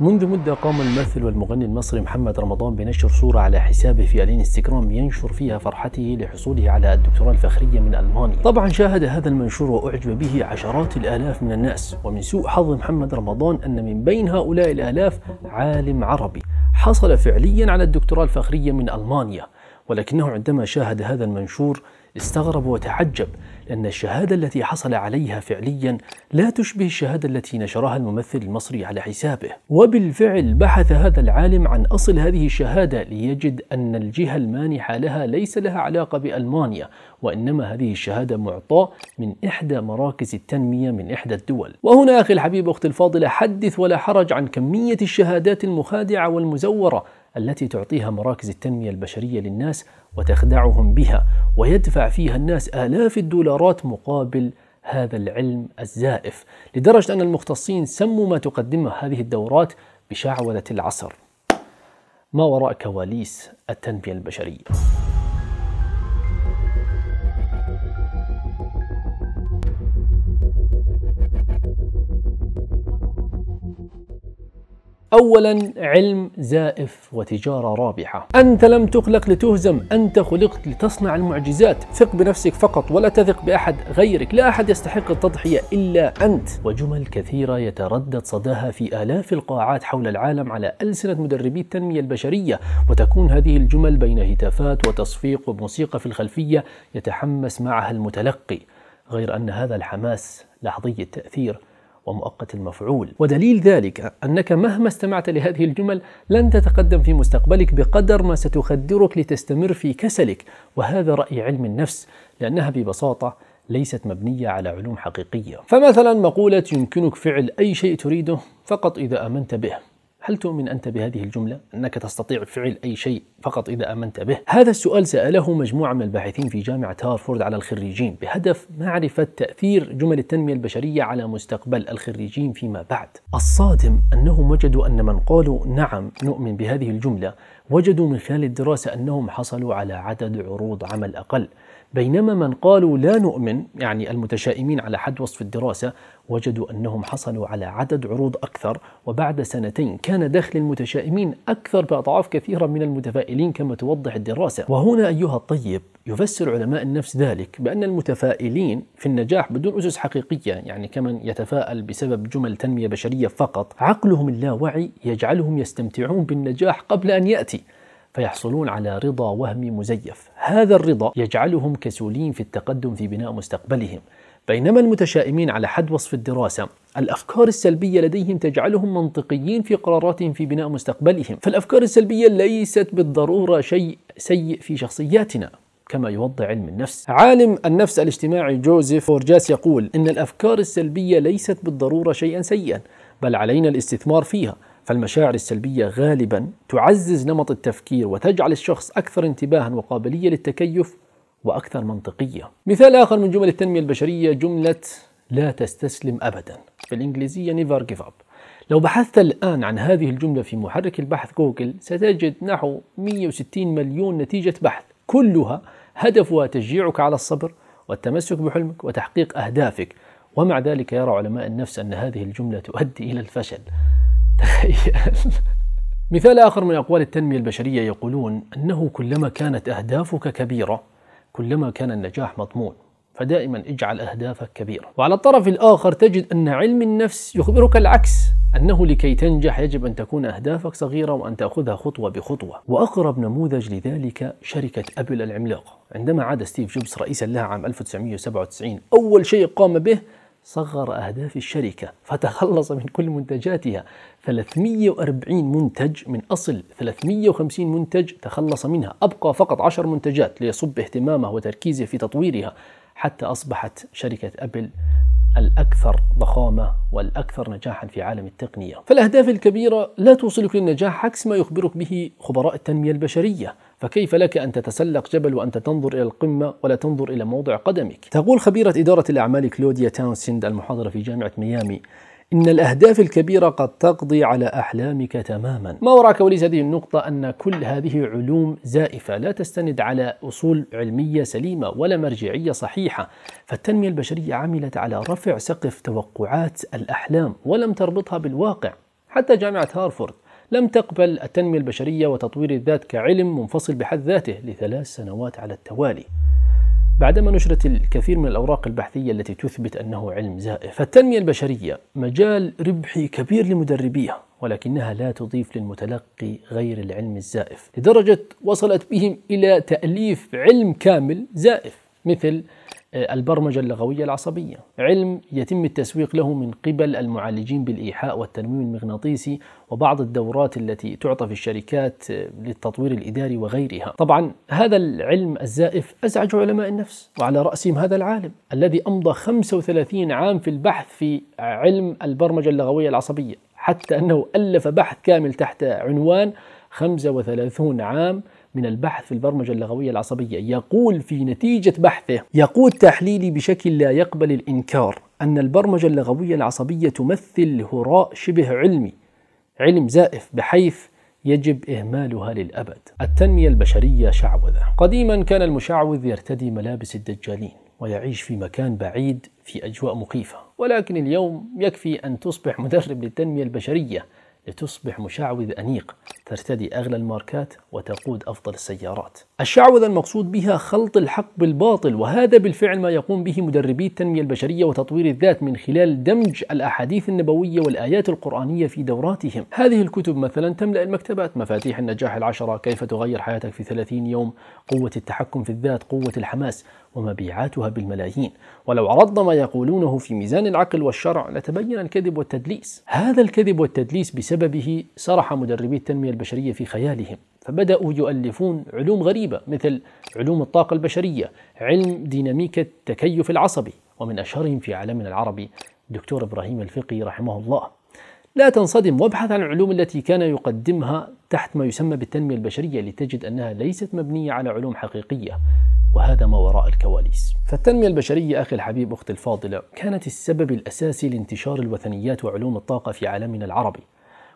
منذ مدة قام الممثل والمغني المصري محمد رمضان بنشر صورة على حسابه في الانستغرام ينشر فيها فرحته لحصوله على الدكتوراه الفخرية من ألمانيا طبعا شاهد هذا المنشور وأعجب به عشرات الآلاف من الناس ومن سوء حظ محمد رمضان أن من بين هؤلاء الآلاف عالم عربي حصل فعليا على الدكتوراه الفخرية من ألمانيا ولكنه عندما شاهد هذا المنشور استغرب وتعجب لأن الشهادة التي حصل عليها فعليا لا تشبه الشهادة التي نشرها الممثل المصري على حسابه وبالفعل بحث هذا العالم عن أصل هذه الشهادة ليجد أن الجهة المانحة لها ليس لها علاقة بألمانيا وإنما هذه الشهادة معطاة من إحدى مراكز التنمية من إحدى الدول وهنا أخي الحبيب أختي الفاضلة حدث ولا حرج عن كمية الشهادات المخادعة والمزورة التي تعطيها مراكز التنمية البشرية للناس وتخدعهم بها ويدفع فيها الناس آلاف الدولارات مقابل هذا العلم الزائف لدرجة أن المختصين سموا ما تقدمه هذه الدورات بشعوذة العصر ما وراء كواليس التنمية البشرية أولا علم زائف وتجارة رابحة أنت لم تخلق لتهزم أنت خلقت لتصنع المعجزات ثق بنفسك فقط ولا تثق بأحد غيرك لا أحد يستحق التضحية إلا أنت وجمل كثيرة يتردد صداها في آلاف القاعات حول العالم على ألسنة مدربي التنمية البشرية وتكون هذه الجمل بين هتافات وتصفيق وموسيقى في الخلفية يتحمس معها المتلقي غير أن هذا الحماس لحظي التأثير ومؤقت المفعول ودليل ذلك أنك مهما استمعت لهذه الجمل لن تتقدم في مستقبلك بقدر ما ستخدرك لتستمر في كسلك وهذا رأي علم النفس لأنها ببساطة ليست مبنية على علوم حقيقية فمثلا مقولة يمكنك فعل أي شيء تريده فقط إذا آمنت به هل تؤمن أنت بهذه الجملة أنك تستطيع فعل أي شيء فقط إذا آمنت به؟ هذا السؤال سأله مجموعة من الباحثين في جامعة هارفورد على الخريجين بهدف معرفة تأثير جمل التنمية البشرية على مستقبل الخريجين فيما بعد. الصادم أنهم وجدوا أن من قالوا نعم نؤمن بهذه الجملة وجدوا من خلال الدراسة أنهم حصلوا على عدد عروض عمل أقل بينما من قالوا لا نؤمن يعني المتشائمين على حد وصف الدراسة وجدوا أنهم حصلوا على عدد عروض أكثر وبعد سنتين كان دخل المتشائمين أكثر بأضعاف كثيرة من المتفائلين كما توضح الدراسة وهنا أيها الطيب يفسر علماء النفس ذلك بأن المتفائلين في النجاح بدون أسس حقيقية يعني كمن يتفائل بسبب جمل تنمية بشرية فقط عقلهم اللاواعي يجعلهم يستمتعون بالنجاح قبل أن يأتي فيحصلون على رضا وهمي مزيف هذا الرضا يجعلهم كسولين في التقدم في بناء مستقبلهم بينما المتشائمين على حد وصف الدراسة الأفكار السلبية لديهم تجعلهم منطقيين في قراراتهم في بناء مستقبلهم فالأفكار السلبية ليست بالضرورة شيء سيء في شخصياتنا كما يوضح علم النفس عالم النفس الاجتماعي جوزيف فورجاس يقول إن الأفكار السلبية ليست بالضرورة شيئا سيئا بل علينا الاستثمار فيها فالمشاعر السلبية غالبا تعزز نمط التفكير وتجعل الشخص أكثر انتباها وقابلية للتكيف وأكثر منطقية مثال آخر من جمل التنمية البشرية جملة لا تستسلم أبدا بالإنجليزية never give up لو بحثت الآن عن هذه الجملة في محرك البحث جوجل ستجد نحو 160 مليون نتيجة بحث كلها هدفها تشجيعك على الصبر والتمسك بحلمك وتحقيق أهدافك ومع ذلك يرى علماء النفس أن هذه الجملة تؤدي إلى الفشل تخيل مثال آخر من أقوال التنمية البشرية يقولون أنه كلما كانت أهدافك كبيرة كلما كان النجاح مضمون فدائما اجعل أهدافك كبيرة وعلى الطرف الآخر تجد أن علم النفس يخبرك العكس أنه لكي تنجح يجب أن تكون أهدافك صغيرة وأن تأخذها خطوة بخطوة وأقرب نموذج لذلك شركة أبل العملاقة عندما عاد ستيف جوبز رئيسا لها عام 1997 أول شيء قام به صغر أهداف الشركة فتخلص من كل منتجاتها 340 منتج من أصل 350 منتج تخلص منها أبقى فقط 10 منتجات ليصب اهتمامه وتركيزه في تطويرها حتى أصبحت شركة أبل الأكثر ضخامة والأكثر نجاحا في عالم التقنية فالأهداف الكبيرة لا توصلك للنجاح عكس ما يخبرك به خبراء التنمية البشرية فكيف لك أن تتسلق جبل وأنت تنظر إلى القمة ولا تنظر إلى موضع قدمك تقول خبيرة إدارة الأعمال كلوديا تاونسند المحاضرة في جامعة ميامي إن الأهداف الكبيرة قد تقضي على أحلامك تماما ما وراء كواليس هذه النقطة أن كل هذه علوم زائفة لا تستند على أصول علمية سليمة ولا مرجعية صحيحة فالتنمية البشرية عملت على رفع سقف توقعات الأحلام ولم تربطها بالواقع حتى جامعة هارفورد لم تقبل التنمية البشرية وتطوير الذات كعلم منفصل بحد ذاته لثلاث سنوات على التوالي بعدما نشرت الكثير من الأوراق البحثية التي تثبت أنه علم زائف فالتنمية البشرية مجال ربحي كبير لمدربيها ولكنها لا تضيف للمتلقي غير العلم الزائف لدرجة وصلت بهم إلى تأليف علم كامل زائف مثل البرمجة اللغوية العصبية علم يتم التسويق له من قبل المعالجين بالإيحاء والتنويم المغناطيسي وبعض الدورات التي تعطى في الشركات للتطوير الإداري وغيرها طبعا هذا العلم الزائف أزعج علماء النفس وعلى رأسهم هذا العالم الذي أمضى 35 عام في البحث في علم البرمجة اللغوية العصبية حتى أنه ألف بحث كامل تحت عنوان 35 عام من البحث في البرمجة اللغوية العصبية يقول في نتيجة بحثه يقول تحليلي بشكل لا يقبل الإنكار أن البرمجة اللغوية العصبية تمثل هراء شبه علمي علم زائف بحيث يجب إهمالها للأبد التنمية البشرية شعوذة قديما كان المشعوذ يرتدي ملابس الدجالين ويعيش في مكان بعيد في أجواء مخيفة ولكن اليوم يكفي أن تصبح مدرب للتنمية البشرية لتصبح مشعوذ أنيق ترتدي أغلى الماركات وتقود أفضل السيارات الشعوذة المقصود بها خلط الحق بالباطل وهذا بالفعل ما يقوم به مدربي التنمية البشرية وتطوير الذات من خلال دمج الأحاديث النبوية والآيات القرآنية في دوراتهم هذه الكتب مثلا تملأ المكتبات مفاتيح النجاح العشرة كيف تغير حياتك في 30 يوم قوة التحكم في الذات قوة الحماس ومبيعاتها بالملايين ولو عرضنا ما يقولونه في ميزان العقل والشرع لتبين الكذب والتدليس هذا الكذب والتدليس بسببه سرح مدربي التنمية البشرية في خيالهم فبدأوا يؤلفون علوم غريبة مثل علوم الطاقة البشرية علم ديناميكا التكيف العصبي ومن أشهرهم في عالمنا العربي دكتور إبراهيم الفقي رحمه الله لا تنصدم وابحث عن العلوم التي كان يقدمها تحت ما يسمى بالتنمية البشرية لتجد أنها ليست مبنية على علوم حقيقية وهذا ما وراء الكواليس فالتنمية البشرية أخي الحبيب أختي الفاضلة كانت السبب الأساسي لانتشار الوثنيات وعلوم الطاقة في عالمنا العربي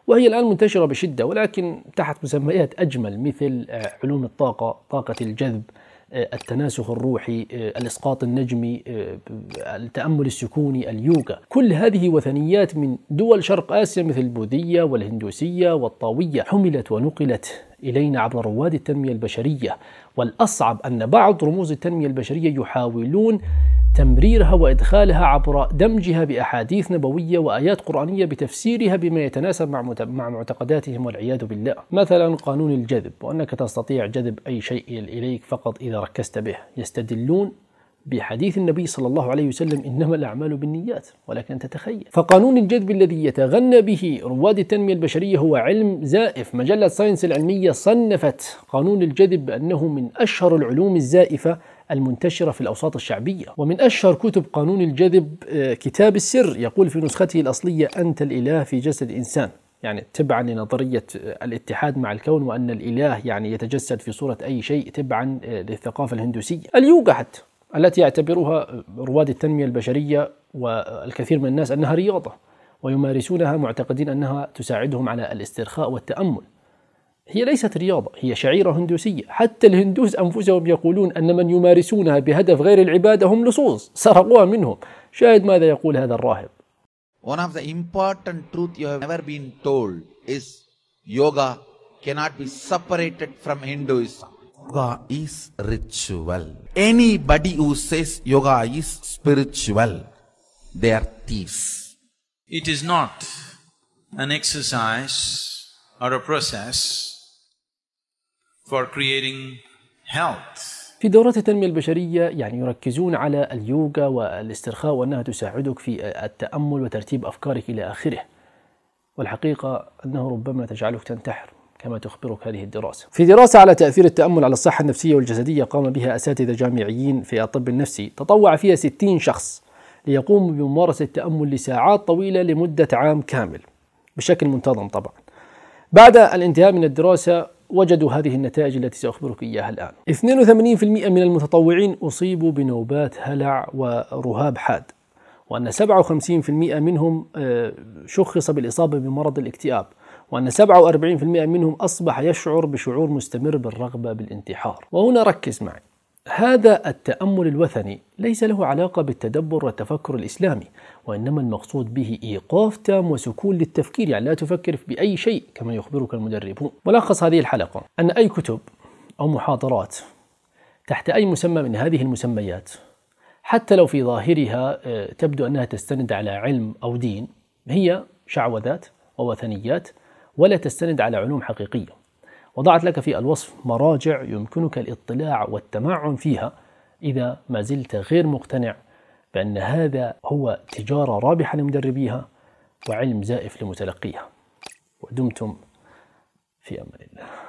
وهي الآن منتشرة بشدة ولكن تحت مسميات أجمل مثل آه، علوم الطاقة طاقة الجذب آه، التناسخ الروحي آه، الإسقاط النجمي التأمل السكوني اليوغا كل هذه وثنيات من دول شرق آسيا مثل البوذية والهندوسية والطاوية حملت ونقلت إلينا عبر رواد التنمية البشرية والأصعب أن بعض رموز التنمية البشرية يحاولون تمريرها وإدخالها عبر دمجها بأحاديث نبوية وآيات قرآنية بتفسيرها بما يتناسب مع مع معتقداتهم والعياذ بالله مثلا قانون الجذب وأنك تستطيع جذب أي شيء إليك فقط إذا ركزت به يستدلون بحديث النبي صلى الله عليه وسلم إنما الأعمال بالنيات ولكن تتخيل فقانون الجذب الذي يتغنى به رواد التنمية البشرية هو علم زائف مجلة ساينس العلمية صنفت قانون الجذب بأنه من أشهر العلوم الزائفة المنتشرة في الأوساط الشعبية ومن أشهر كتب قانون الجذب آه، كتاب السر يقول في نسخته الأصلية أنت الإله في جسد إنسان يعني تبعا لنظرية آه، الاتحاد مع الكون وأن الإله يعني يتجسد في صورة أي شيء تبعا آه، للثقافة الهندوسية اليوغا حتى التي يعتبرها رواد التنمية البشرية والكثير من الناس أنها رياضة ويمارسونها معتقدين أنها تساعدهم على الاسترخاء والتأمل هي ليست رياضة هي شعيرة هندوسية حتى الهندوس أنفسهم يقولون أن من يمارسونها بهدف غير العبادة هم لصوص سرقوها منهم شاهد ماذا يقول هذا الراهب One of the important truth you have never been told is yoga cannot be separated from Hinduism. Yoga is ritual. Anybody who says yoga is spiritual, they are thieves. It is not an exercise or a process for creating health. في دورات التنمية البشرية يعني يركزون على اليوغا والاسترخاء وأنها تساعدك في التأمل وترتيب أفكارك إلى آخره والحقيقة أنه ربما تجعلك تنتحر كما تخبرك هذه الدراسة في دراسة على تأثير التأمل على الصحة النفسية والجسدية قام بها أساتذة جامعيين في الطب النفسي تطوع فيها 60 شخص ليقوموا بممارسة التأمل لساعات طويلة لمدة عام كامل بشكل منتظم طبعا بعد الانتهاء من الدراسة وجدوا هذه النتائج التي سأخبرك إياها الآن 82% من المتطوعين أصيبوا بنوبات هلع ورهاب حاد وأن 57% منهم آه، شخص بالإصابة بمرض الاكتئاب وأن 47% منهم أصبح يشعر بشعور مستمر بالرغبة بالانتحار وهنا ركز معي هذا التأمل الوثني ليس له علاقة بالتدبر والتفكر الإسلامي وإنما المقصود به إيقاف تام وسكون للتفكير يعني لا تفكر بأي شيء كما يخبرك المدربون ملخص هذه الحلقة أن أي كتب أو محاضرات تحت أي مسمى من هذه المسميات حتى لو في ظاهرها آه، تبدو أنها تستند على علم أو دين هي شعوذات ووثنيات ولا تستند على علوم حقيقية وضعت لك في الوصف مراجع يمكنك الاطلاع والتمعن فيها إذا ما زلت غير مقتنع بأن هذا هو تجارة رابحة لمدربيها وعلم زائف لمتلقيها ودمتم في أمان الله